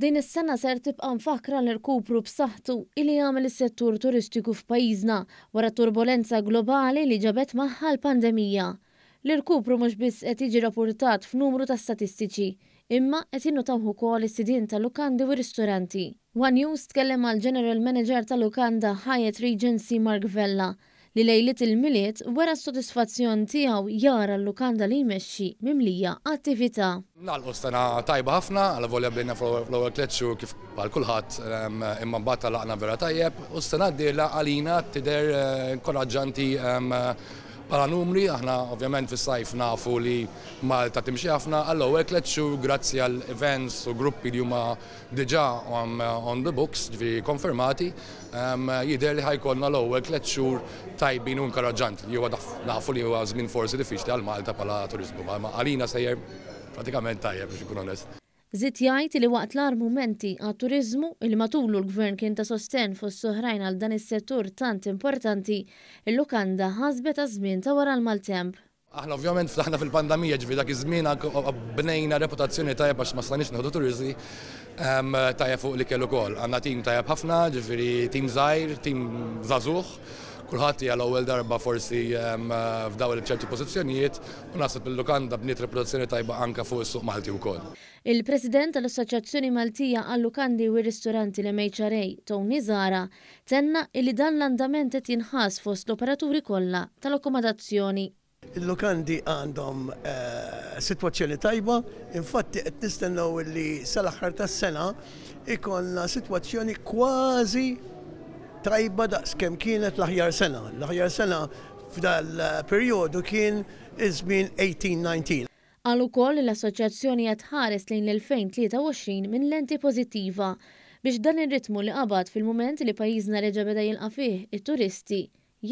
Din is-sena ser tibqa' mfakra l-irkupru b'saħħtu li jagħmel is-settur turistiku f'pajjiżna wara turbolenza globali li ġabet magħha l-pandemija. L-irkupru mhux biss qed jiġi rapportat f'numru ta' statistiċi, imma qed innutaw ukoll is-sidien ta' lukandi u ristoranti. One News tkellem għal General Manager tal Lukanda Hyatt Regency Mark Vella li lejlit il-miliet wara s-sodisfazzjon tiegħu jara l-lukanda li jmexxi mimlija attività. Nal stana tajba ħafna, għal volja bdejna fl-ewwel kletxu kif għal kulħadd imma mbagħad laqna vera tajjeb u d-dela għalina tider eh, inkoraġġanti Pala numri, aħna ovvjament fis-sajf nafu li Malta timxie ħafna, għallu għek letxu grazzi għal events u gruppi li huma diġa on the books, ġvi konfermati, jider li ħajkonna għallu għek letxu tajbin u nkaraġant li huwa nafu li huwa zmin forsi diffiċli għal Malta pala turizmu. Għalina sejjer pratikament tajjeb biex ikun onest. Zit jgħid li waqt l-ar mumenti għat turizmu il matullu l-gvern kien ta' sosten s soħrajn għal dan is-settur tant importanti, il-lukanda ħasbet għazmin ta' wara l-maltemp. Aħna ovvjament flaħna fil-pandemija ġvi dak iż-żmien bnejna reputazzjoni tajjeb għax ma stanix neħdu turizmi tajjeb fuq li kellu kol. Għandna tim tajjeb ħafna, ġifieri tim żgħir, tim żagħżugħ kulħadd hija l-ewwel darba forsi ehm, f'dawl ċerti pożizzjonijiet u naħseb il-lukanda bniet reputazzjoni tajba anka fuq is-suq Malti wkoll. Il-President tal-Assoċjazzjoni Maltija għall-Lukandi u ristoranti l-MHRA, Tony Zara, tenna li dan l-andament qed jinħas fost l-operaturi kollha tal-akkomodazzjoni. Il-lokandi għandhom eh, situazzjoni tajba, infatti qed nistennew li sal-aħħar tas-sena ikollna situazzjoni kważi tajba daqskem kienet l-aħjar sena. L-aħjar sena f'dal-periodu eh, kien izmin żmien 18 kol l-Assoċjazzjoni qed ħares lejn l-2023 minn lenti pożittiva biex dan il ritmu li qabad fil moment li pajjiżna reġa' beda jilqa' fih it-turisti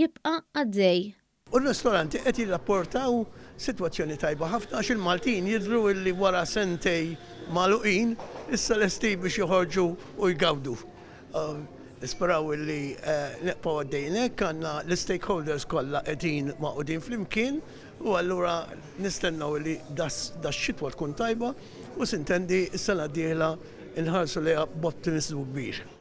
jibqa' għaddej. U ristoranti qed jirrapportaw sitwazzjoni tajba ħafna għax il-Maltin jidru li wara sentej maluqin issa l-esti biex joħorġu u jgawdu. Eh, nisperaw illi eh, neqpaw għaddejnek għanna l-stakeholders kolla għedin ma' u din fl-imkien u għallura nistennaw illi das xitwa tkun tajba u sintendi s-sena diħla nħarsu li s-dubbir.